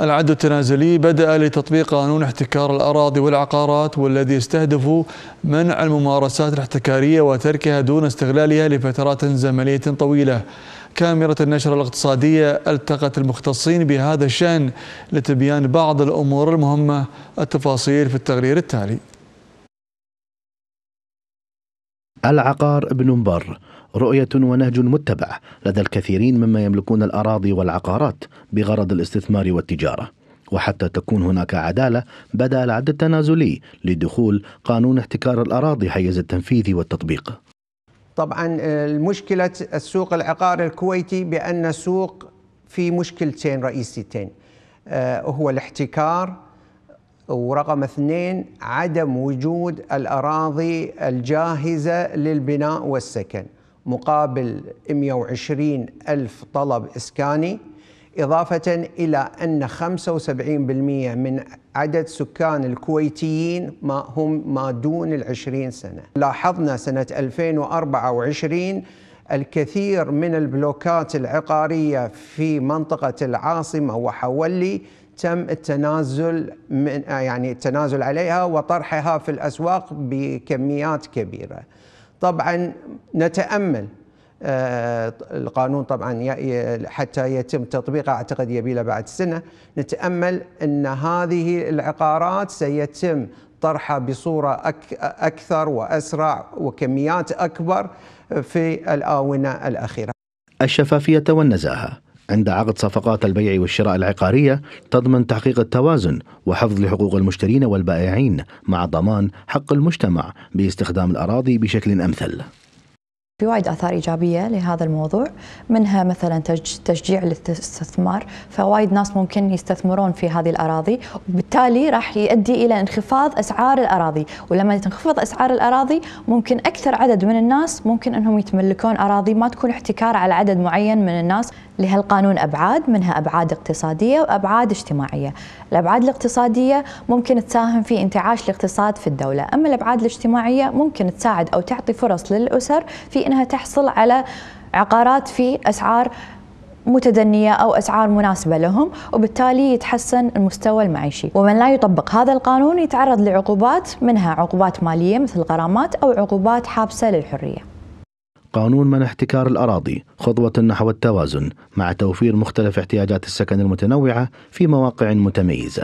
العد التنازلي بدأ لتطبيق قانون احتكار الأراضي والعقارات والذي يستهدف منع الممارسات الاحتكارية وتركها دون استغلالها لفترات زمنية طويلة كاميرا النشر الاقتصادية التقت المختصين بهذا الشأن لتبيان بعض الأمور المهمة التفاصيل في التقرير التالي العقار ابن مبر رؤية ونهج متبع لدى الكثيرين مما يملكون الأراضي والعقارات بغرض الاستثمار والتجارة وحتى تكون هناك عدالة بدأ العد التنازلي لدخول قانون احتكار الأراضي حيز التنفيذ والتطبيق طبعا آه، المشكلة السوق العقاري الكويتي بأن السوق في مشكلتين رئيسيتين آه، هو الاحتكار ورقم اثنين عدم وجود الأراضي الجاهزة للبناء والسكن مقابل 120 ألف طلب إسكاني إضافة إلى أن 75% من عدد سكان الكويتيين ما هم ما دون العشرين سنة لاحظنا سنة 2024 الكثير من البلوكات العقارية في منطقة العاصمة وحولي تم التنازل من يعني التنازل عليها وطرحها في الاسواق بكميات كبيره. طبعا نتامل آه، القانون طبعا حتى يتم تطبيقه اعتقد يبي له بعد سنه نتامل ان هذه العقارات سيتم طرحها بصوره اكثر واسرع وكميات اكبر في الاونه الاخيره. الشفافيه والنزاهه عند عقد صفقات البيع والشراء العقارية تضمن تحقيق التوازن وحفظ لحقوق المشترين والبائعين مع ضمان حق المجتمع باستخدام الأراضي بشكل أمثل في وايد اثار ايجابيه لهذا الموضوع منها مثلا تشجيع الاستثمار فوايد ناس ممكن يستثمرون في هذه الاراضي وبالتالي راح يؤدي الى انخفاض اسعار الاراضي ولما تنخفض اسعار الاراضي ممكن اكثر عدد من الناس ممكن انهم يتملكون اراضي ما تكون احتكار على عدد معين من الناس لهالقانون أبعاد منها أبعاد اقتصادية وأبعاد اجتماعية الأبعاد الاقتصادية ممكن تساهم في انتعاش الاقتصاد في الدولة أما الأبعاد الاجتماعية ممكن تساعد أو تعطي فرص للأسر في أنها تحصل على عقارات في أسعار متدنية أو أسعار مناسبة لهم وبالتالي يتحسن المستوى المعيشي ومن لا يطبق هذا القانون يتعرض لعقوبات منها عقوبات مالية مثل غرامات أو عقوبات حابسة للحرية قانون منع احتكار الأراضي خطوة نحو التوازن مع توفير مختلف احتياجات السكن المتنوعة في مواقع متميزة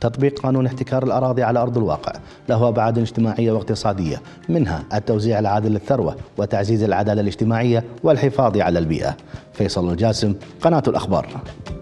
تطبيق قانون احتكار الأراضي على أرض الواقع له أبعاد اجتماعية واقتصادية منها التوزيع العادل للثروة وتعزيز العدالة الاجتماعية والحفاظ على البيئة فيصل الجاسم قناة الأخبار